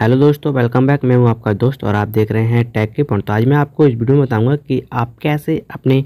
hello दोस्तों welcome back मैं हूं आपका दोस्त और आप देख रहे हैं टैग के पॉइंट तो आज मैं आपको इस वीडियो में बताऊंगा कि आप कैसे अपने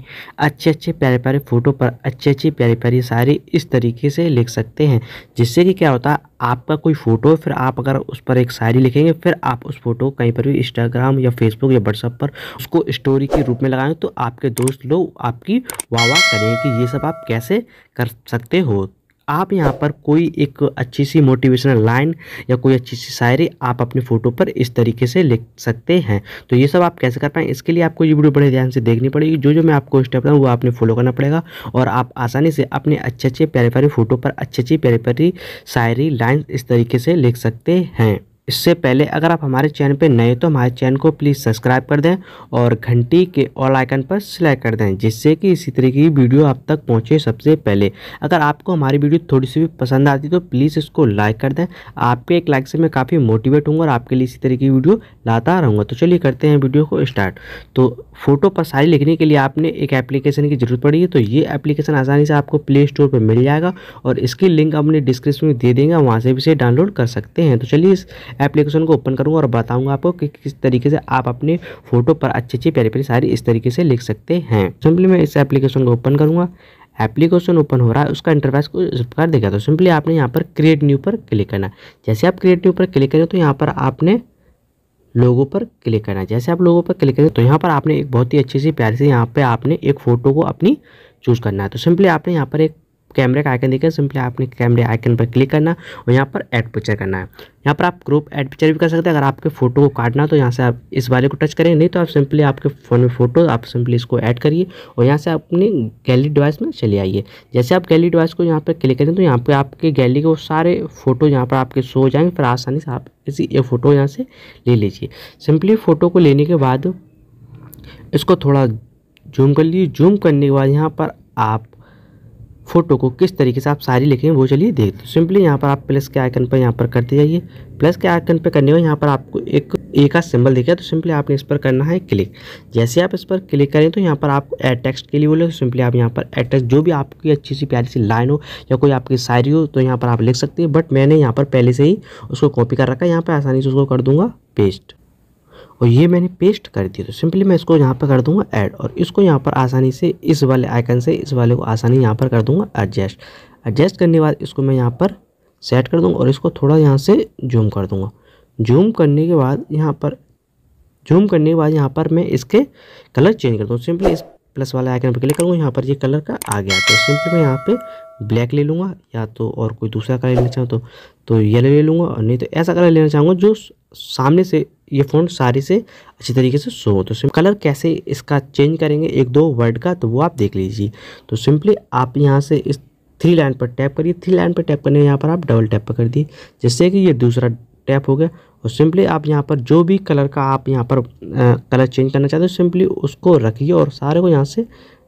अच्छे अच्छे प्यारे प्यारे फ़ोटो पर अच्छे अच्छे प्यारे प्यारी सारी इस तरीके से लिख सकते हैं जिससे कि क्या होता है आपका कोई फ़ोटो फिर आप अगर उस पर एक शायरी लिखेंगे फिर आप उस फोटो कहीं पर भी इंस्टाग्राम या फेसबुक या व्हाट्सअप पर उसको स्टोरी के रूप में लगाएँ तो आपके दोस्त लोग आपकी वाह वाह करेंगे कि ये सब आप कैसे कर सकते हो आप यहाँ पर कोई एक अच्छी सी मोटिवेशनल लाइन या कोई अच्छी सी शायरी आप अपने फ़ोटो पर इस तरीके से लिख सकते हैं तो ये सब आप कैसे कर पाएँ इसके लिए आपको ये वीडियो बड़े ध्यान से देखनी पड़ेगी जो जो मैं आपको स्टेप बताऊँ वो आपने फॉलो करना पड़ेगा और आप आसानी से अपने अच्छे अच्छे प्यारे प्यारे फ़ोटो पर अच्छी अच्छी प्यारे प्यारी शायरी लाइन इस तरीके से लिख सकते हैं इससे पहले अगर आप हमारे चैनल पर नए तो हमारे चैनल को प्लीज़ सब्सक्राइब कर दें और घंटी के ऑल आइकन पर सिलेक्ट कर दें जिससे कि इसी तरह की वीडियो आप तक पहुंचे सबसे पहले अगर आपको हमारी वीडियो थोड़ी सी भी पसंद आती तो प्लीज़ इसको लाइक कर दें आपके एक लाइक से मैं काफ़ी मोटिवेट हूँ और आपके लिए इसी तरह की वीडियो लाता रहूँगा तो चलिए करते हैं वीडियो को स्टार्ट तो फोटो पर सारी लिखने के लिए आपने एक एप्लीकेशन की ज़रूरत पड़ी है तो ये एप्लीकेशन आसानी से आपको प्ले स्टोर पर मिल जाएगा और इसकी लिंक अपने डिस्क्रिप्शन में दे देंगे वहाँ से भी इसे डाउनलोड कर सकते हैं तो चलिए इस एप्लीकेशन को ओपन करूँगा और बताऊँगा आपको कि किस तरीके से आप अपने फोटो पर अच्छी अच्छी प्यारी प्यारी सारी इस तरीके से लिख सकते हैं सिंपली मैं इस एप्लीकेशन को ओपन करूँगा एप्लीकेशन ओपन हो रहा है उसका इंटरफेस को इस प्रकार देखा तो सिंपली आपने यहाँ पर क्रिएट न्यू पर क्लिक करना जैसे आप क्रिएट न्यू पर क्लिक करें तो यहाँ पर आपने लोगों पर क्लिक करना है जैसे आप लोगों पर क्लिक करें तो यहाँ पर आपने एक बहुत ही अच्छी सी प्यारी से यहाँ पर आपने एक फ़ोटो को अपनी चूज़ करना है तो सिंपली आपने यहाँ पर एक कैमरे का आइकन देखें सिंपली आपने कैमरे आइकन पर क्लिक करना और यहाँ पर एड पिक्चर करना है यहाँ पर आप ग्रुप एड पिक्चर भी कर सकते हैं अगर आपके फोटो को काटना तो यहाँ से आप इस वाले को टच करें नहीं तो आप सिंपली आपके फ़ोन में फोटो आप सिंपली इसको ऐड करिए और यहाँ से अपनी गैलरी डिवाइस में चले आइए जैसे आप गैलरी डिवाइस को यहाँ पर क्लिक करें तो यहाँ पर आपके गैलरी के वो सारे फोटो यहाँ पर आपके शो हो जाएंगे फिर आसानी से आप इसी ये फ़ोटो यहाँ से ले लीजिए सिंपली फ़ोटो को लेने के बाद इसको थोड़ा जूम कर लीजिए जूम करने के बाद यहाँ पर आप फोटो को किस तरीके से आप सारी लिखेंगे वो चलिए देख दो सिंपली यहाँ पर आप प्लस के आइकन पर यहाँ पर करते जाइए प्लस के आइकन पर करने में यहाँ पर आपको एक ए का सिंबल दिखेगा तो सिंपली आपने इस पर करना है क्लिक जैसे आप इस पर क्लिक करें तो यहाँ पर आपको एड टेक्स्ट के लिए बोले तो सिंपली आप यहाँ पर एड टेक्स्ट जो भी आपकी अच्छी सी प्यारी सी लाइन हो या कोई आपकी शायरी हो तो यहाँ पर आप लिख सकते हैं बट मैंने यहाँ पर पहले से ही उसको कॉपी कर रखा है यहाँ पर आसानी से उसको कर दूंगा पेस्ट और ये मैंने पेस्ट कर दी तो सिंपली मैं इसको यहाँ पर कर दूंगा ऐड और इसको यहाँ पर आसानी से इस वाले आइकन से इस वाले को आसानी यहाँ पर कर दूंगा एडजस्ट एडजस्ट करने के बाद इसको मैं यहाँ पर सेट कर दूंगा और इसको थोड़ा यहाँ से जूम कर दूंगा जूम करने के बाद यहाँ पर जूम करने के बाद यहाँ पर मैं इसके कलर चेंज कर दूँ सिंपली इस प्लस वाला आइकन पर क्लिक करूँगा यहाँ पर ये कलर का आ गया तो सिंपली मैं यहाँ पर ब्लैक ले लूँगा या तो और कोई दूसरा कलर लेना चाहूँ तो तो येलो ले लूँगा और नहीं तो ऐसा कलर लेना चाहूँगा जो सामने से ये फ़ॉन्ट सारी से अच्छी तरीके से शो हो तो सिम कलर कैसे इसका चेंज करेंगे एक दो वर्ड का तो वो आप देख लीजिए तो सिंपली आप यहाँ से इस थ्री लाइन पर टैप करिए थ्री लाइन पर टैप करने यहाँ पर आप डबल टैप कर दिए जिससे कि ये दूसरा टैप हो गया और सिंपली आप यहाँ पर जो भी कलर का आप यहाँ पर आ, कलर चेंज करना चाहते हो सिंपली उसको रखिए और सारे को यहाँ से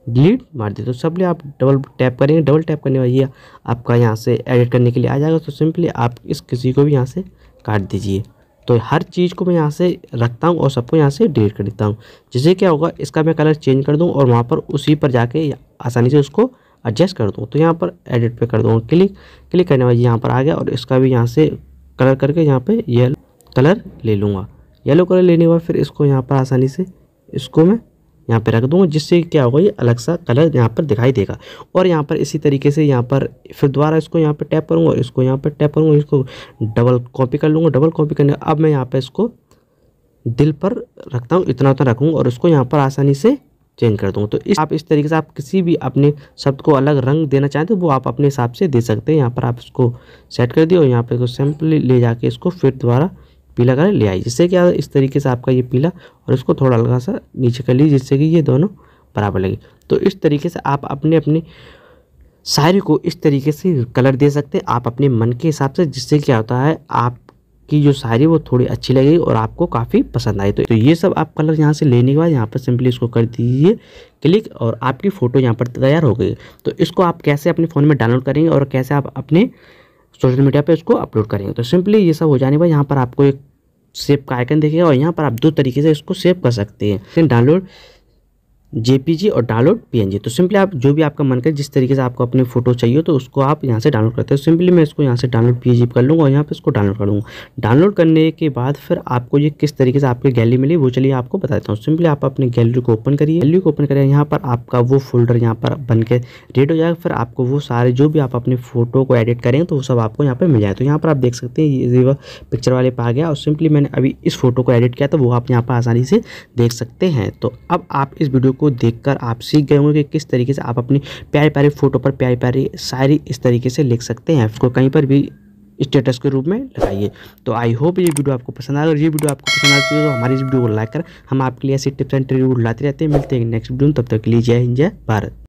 डिलीट मार दिए तो सिंपली आप डबल टैप करेंगे डबल टैप करने वाली आपका यहाँ से एडिट करने के लिए आ जाएगा तो सिंपली आप इस किसी को भी यहाँ से काट दीजिए तो हर चीज़ को मैं यहाँ से रखता हूँ और सबको यहाँ से डिलीट कर देता हूँ जिससे क्या होगा इसका मैं कलर चेंज कर दूँ और वहाँ पर उसी पर जाके आसानी से उसको एडजस्ट कर दूँ तो यहाँ पर एडिट पे कर दूँगा क्लिक क्लिक करने वाली यहाँ पर आ गया और इसका भी यहाँ से कलर करके यहाँ पर येलो कलर ले लूँगा येलो कलर लेने के बाद फिर इसको यहाँ पर आसानी से इसको मैं यहाँ पर रख दूँगा जिससे क्या होगा ये अलग सा कलर यहाँ पर दिखाई देगा और यहाँ पर इसी तरीके से यहाँ पर फिर दोबारा इसको यहाँ पर टैप करूँगा इसको यहाँ पर टैप करूँगा इसको डबल कॉपी कर लूँगा डबल कॉपी करने अब मैं यहाँ पर इसको दिल पर रखता हूँ इतना उतना तो रखूँगा और इसको यहाँ पर आसानी से चेंज कर दूँ तो इस आप इस तरीके से आप किसी भी अपने शब्द को अलग रंग देना चाहते हो वो आप अपने हिसाब से दे सकते हैं यहाँ पर आप इसको सेट कर दिए और यहाँ पर इसको सिंपली ले जाके इसको फिर दोबारा पीला कलर ले आई जिससे क्या इस तरीके से आपका ये पीला और इसको थोड़ा हल्का सा नीचे कर लीजिए जिससे कि ये दोनों बराबर लगे तो इस तरीके से आप अपने अपने शायरी को इस तरीके से कलर दे सकते हैं आप अपने मन के हिसाब से जिससे क्या होता है आपकी जो शायरी वो थोड़ी अच्छी लगेगी और आपको काफ़ी पसंद आई तो, तो, ये सब आप कलर यहाँ से लेने के बाद यहाँ पर सिंपली इसको कर दीजिए क्लिक और आपकी फ़ोटो यहाँ पर तैयार हो गई तो इसको आप कैसे अपने फ़ोन में डाउनलोड करेंगे और कैसे आप अपने सोशल मीडिया पे इसको अपलोड करेंगे तो सिंपली ये सब हो जाने पर यहाँ पर आपको एक सेव का आइकन देखिएगा और यहाँ पर आप दो तरीके से इसको सेव कर सकते हैं डाउनलोड जेपीजी और डाउनलोड पीएनजी तो सिंपली आप जो भी आपका मन करे जिस तरीके से आपको अपने फोटो चाहिए तो उसको आप यहाँ से डाउनलोड करते हो सिंपली मैं इसको यहाँ से डाउनलोड पीएनजी कर लूँगा और यहाँ पे इसको डाउनलोड कर लूँगा डाउनलोड करने के बाद फिर आपको ये किस तरीके से आपकी गैलरी मिली वो चलिए आपको देता हूँ सिंपली आप अपनी गैलरी को ओपन करिए गैलरी को ओपन करिए यहाँ पर आपका वो फोल्डर यहाँ पर बन के रेड हो जाएगा फिर आपको वो सारे जो भी आप अपने फोटो को एडिट करें तो वो सब आपको यहाँ पर मिल जाए तो यहाँ पर आप देख सकते हैं ये पिक्चर वाले पर आ गया और सिंपली मैंने अभी इस फोटो को एडिट किया तो वो आप यहाँ पर आसानी से देख सकते हैं तो अब आप इस वीडियो को देखकर आप सीख गए होंगे कि किस तरीके से आप अपनी प्यारी प्यारी फ़ोटो पर प्यारी प्यारी शायरी इस तरीके से लिख सकते हैं उसको कहीं पर भी स्टेटस के रूप में लगाइए तो आई होप ये वीडियो आपको पसंद आए और ये वीडियो आपको पसंद आती है तो हमारी इस वीडियो को लाइक कर हम आपके लिए ऐसी टिप्स एंड ट्रिक लाते रहते हैं मिलते हैं नेक्स्ट वीडियो तब तक लिए जय हिंद जय भारत